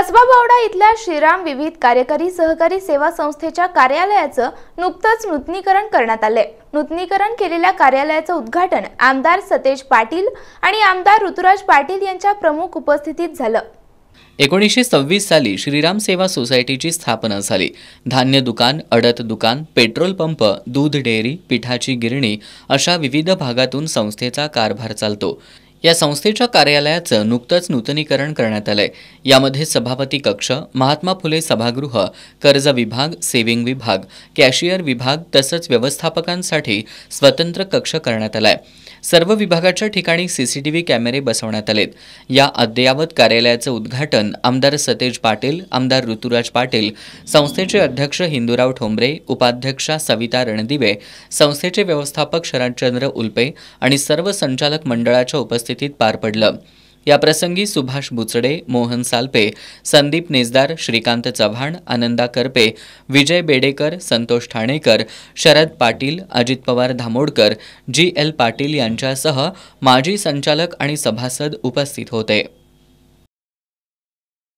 कसबा बावडा इथल्या श्रीराम विविध कार्यकारी सहकारी सेवा संस्थेच्या कार्यालयाचं नुकतंच नूतनीकरण करण्यात आलंय नूतनीकरण केलेल्या कार्यालयाचं उद्घाटन आमदार सतेज पाटील आणि आमदार ऋतुराज पाटील यांच्या प्रमुख उपस्थितीत झालं एकोणीसशे सव्वीस साली श्रीराम सेवा सोसायटीची स्थापना झाली धान्य दुकान अडत दुकान पेट्रोल पंप दूध डेअरी पिठाची गिरणी अशा विविध भागातून संस्थेचा कारभार चालतो या संस्थेच्या कार्यालयाचं नुकतंच नूतनीकरण करण्यात आलंय यामध्ये सभापती कक्ष महात्मा फुले सभागृह कर्ज विभाग सेविंग विभाग कॅशियर विभाग तसंच व्यवस्थापकांसाठी स्वतंत्र कक्ष करण्यात आलाय सर्व विभागाच्या ठिकाणी सीसीटीव्ही कॅमेरे बसवण्यात आलेत या अद्ययावत कार्यालयाचं उद्घाटन आमदार सतेज पाटील आमदार ऋतुराज पाटील संस्थेचे अध्यक्ष हिंदूराव ठोंबरे उपाध्यक्षा सविता रणदिवे संस्थेचे व्यवस्थापक शरदचंद्र उल्पे आणि सर्व संचालक मंडळाच्या उपस्थितीत पार पडलं या प्रसंगी सुभाष बुचडे मोहन सालपे संदीप नेजदार श्रीकांत चव्हाण आनंदा करपे विजय बेडेकर संतोष ठाणेकर शरद पाटील अजित पवार धामोडकर जी एल पाटील यांच्यासह माजी संचालक आणि सभासद उपस्थित होते